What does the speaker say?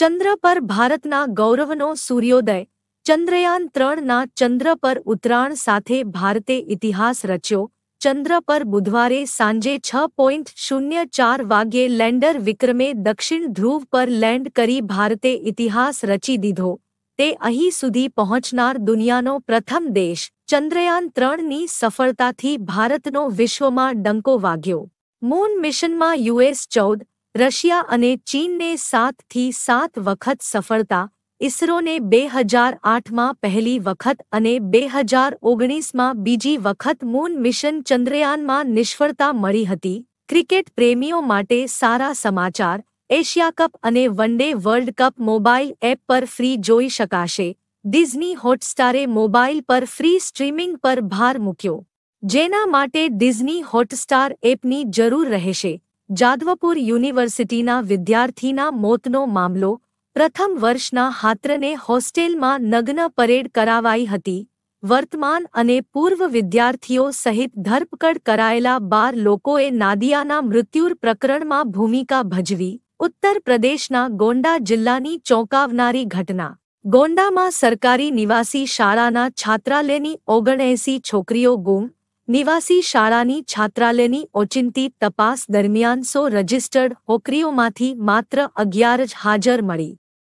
ચંદ્ર પર ભારતના ગૌરવનો સૂર્યોદય ચંદ્રયાન ત્રણના ચંદ્ર પર ઉતરાણ સાથે ભારતે ઇતિહાસ રચ્યો ચંદ્ર પર બુધવારે સાંજે છ પોઈન્ટ શૂન્ય ચાર વાગ્યે લેન્ડર વિક્રમે દક્ષિણ ધ્રુવ પર લેન્ડ કરી ભારતે ઇતિહાસ રચી દીધો તે અહીં સુધી પહોંચનાર દુનિયાનો પ્રથમ દેશ ચંદ્રયાન ત્રણની સફળતાથી ભારતનો વિશ્વમાં ડંકો વાગ્યો મૂન મિશનમાં યુએસ ચૌદ રશિયા અને ચીનને સાતથી સાત વખત સફળતા ઇસરોને બે હજાર આઠમાં પહેલી વખત અને બે હજાર ઓગણીસમાં બીજી વખત મૂન મિશન ચંદ્રયાનમાં નિષ્ફળતા મળી હતી ક્રિકેટ પ્રેમીઓ માટે સારા સમાચાર એશિયા કપ અને one day world cup mobile app પર ફ્રી જોઈ શકાશે ડિઝની હોટસ્ટારે મોબાઈલ પર ફ્રી સ્ટ્રીમિંગ પર ભાર મૂક્યો જેના માટે ડિઝની હોટસ્ટાર એપની જરૂર રહેશે જાદવપુર યુનિવર્સિટીના વિદ્યાર્થીના મોતનો મામલો પ્રથમ વર્ષના હાત્રને હોસ્ટેલમાં નગ્ન પરેડ કરાવાઈ હતી વર્તમાન અને પૂર્વ વિદ્યાર્થીઓ સહિત ધરપકડ કરાયેલા બાર લોકોએ નાદિયાના મૃત્યુર પ્રકરણમાં ભૂમિકા ભજવી ઉત્તર પ્રદેશના ગોંડા જિલ્લાની ચોંકાવનારી ઘટના ગોંડામાં સરકારી નિવાસી શાળાના છાત્રાલયની ઓગણએંસી છોકરીઓ ગુમ નિવાસી શાળાની છાત્રાલયની ઓચિંતી તપાસ દરમિયાન સો રજિસ્ટર્ડ હોકરીઓમાંથી માત્ર અગિયાર જ હાજર મળી